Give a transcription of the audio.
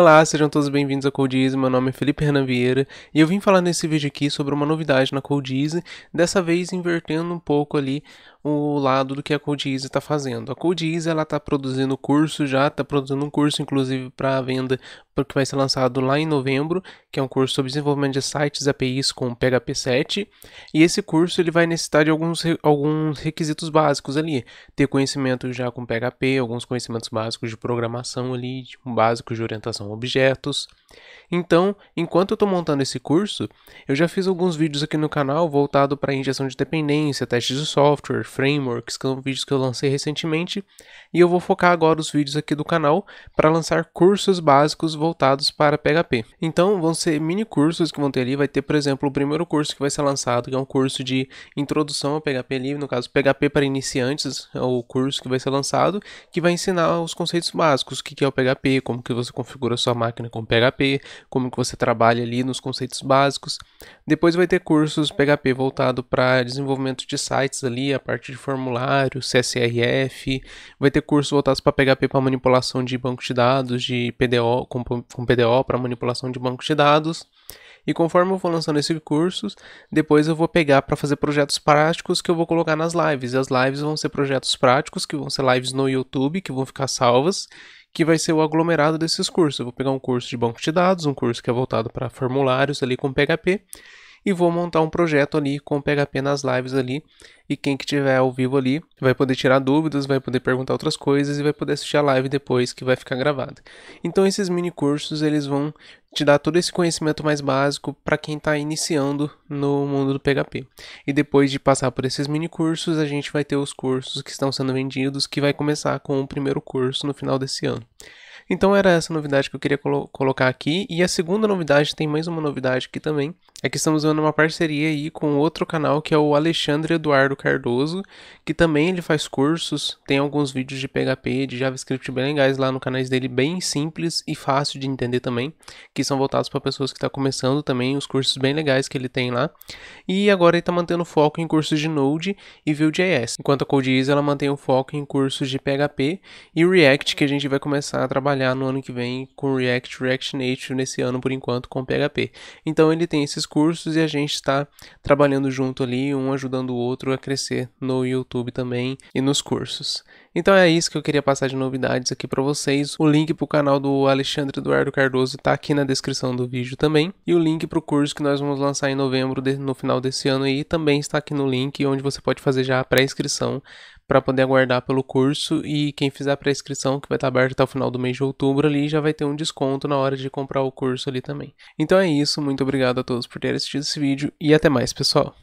Olá, sejam todos bem-vindos ao Codize, meu nome é Felipe Renan Vieira e eu vim falar nesse vídeo aqui sobre uma novidade na Codize, dessa vez invertendo um pouco ali o lado do que a CodeEasy está fazendo. A CodeEasy ela está produzindo curso já, está produzindo um curso inclusive para venda porque vai ser lançado lá em novembro, que é um curso sobre desenvolvimento de sites APIs com PHP 7. E esse curso ele vai necessitar de alguns, alguns requisitos básicos ali, ter conhecimento já com PHP, alguns conhecimentos básicos de programação ali, básicos de orientação a objetos. Então, enquanto eu estou montando esse curso, eu já fiz alguns vídeos aqui no canal voltado para injeção de dependência, testes de software, frameworks, que são vídeos que eu lancei recentemente, e eu vou focar agora os vídeos aqui do canal para lançar cursos básicos voltados para PHP. Então, vão ser mini cursos que vão ter ali, vai ter, por exemplo, o primeiro curso que vai ser lançado, que é um curso de introdução ao PHP livre, no caso, PHP para iniciantes, é o curso que vai ser lançado, que vai ensinar os conceitos básicos, o que é o PHP, como que você configura sua máquina com PHP, PHP, como que você trabalha ali nos conceitos básicos. Depois vai ter cursos PHP voltado para desenvolvimento de sites ali, a parte de formulário, CSRF, vai ter cursos voltados para PHP para manipulação de banco de dados, de PDO com, com PDO para manipulação de banco de dados. E conforme eu for lançando esses cursos, depois eu vou pegar para fazer projetos práticos que eu vou colocar nas lives. E as lives vão ser projetos práticos, que vão ser lives no YouTube, que vão ficar salvas, que vai ser o aglomerado desses cursos. Eu vou pegar um curso de banco de dados, um curso que é voltado para formulários ali com PHP e vou montar um projeto ali com o PHP nas lives ali. E quem que tiver ao vivo ali vai poder tirar dúvidas, vai poder perguntar outras coisas e vai poder assistir a live depois que vai ficar gravada. Então esses mini cursos eles vão te dar todo esse conhecimento mais básico para quem está iniciando no mundo do PHP. E depois de passar por esses mini cursos, a gente vai ter os cursos que estão sendo vendidos, que vai começar com o primeiro curso no final desse ano. Então era essa novidade que eu queria colo colocar aqui. E a segunda novidade, tem mais uma novidade aqui também, é que estamos vendo uma parceria aí com outro canal que é o Alexandre Eduardo Cardoso, que também ele faz cursos, tem alguns vídeos de PHP, de JavaScript bem legais lá no canais dele, bem simples e fácil de entender também, que são voltados para pessoas que estão tá começando também, os cursos bem legais que ele tem lá. E agora ele está mantendo foco em cursos de Node e Vue.js, enquanto a CodeIs ela mantém o foco em cursos de PHP e React, que a gente vai começar a trabalhar no ano que vem com React, React Native nesse ano por enquanto com PHP. Então ele tem esses cursos e a gente está trabalhando junto ali, um ajudando o outro a crescer no YouTube também e nos cursos. Então é isso que eu queria passar de novidades aqui para vocês. O link para o canal do Alexandre Eduardo Cardoso está aqui na descrição do vídeo também. E o link para o curso que nós vamos lançar em novembro, de, no final desse ano, aí também está aqui no link, onde você pode fazer já a pré-inscrição para poder aguardar pelo curso e quem fizer a pré-inscrição, que vai estar tá aberto até o final do mês de outubro ali, já vai ter um desconto na hora de comprar o curso ali também. Então é isso, muito obrigado a todos por terem assistido esse vídeo e até mais, pessoal.